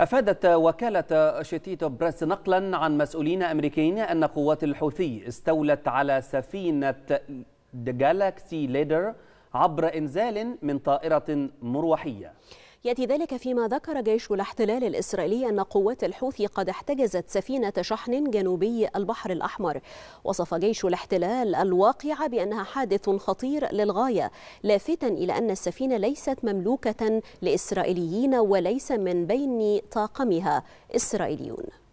أفادت وكالة شتيت بريس نقلا عن مسؤولين أمريكيين أن قوات الحوثي استولت على سفينة جالاكسي ليدر عبر إنزال من طائرة مروحية يأتي ذلك فيما ذكر جيش الاحتلال الإسرائيلي أن قوات الحوثي قد احتجزت سفينة شحن جنوبي البحر الأحمر وصف جيش الاحتلال الواقعة بأنها حادث خطير للغاية لافتا إلى أن السفينة ليست مملوكة لإسرائيليين وليس من بين طاقمها إسرائيليون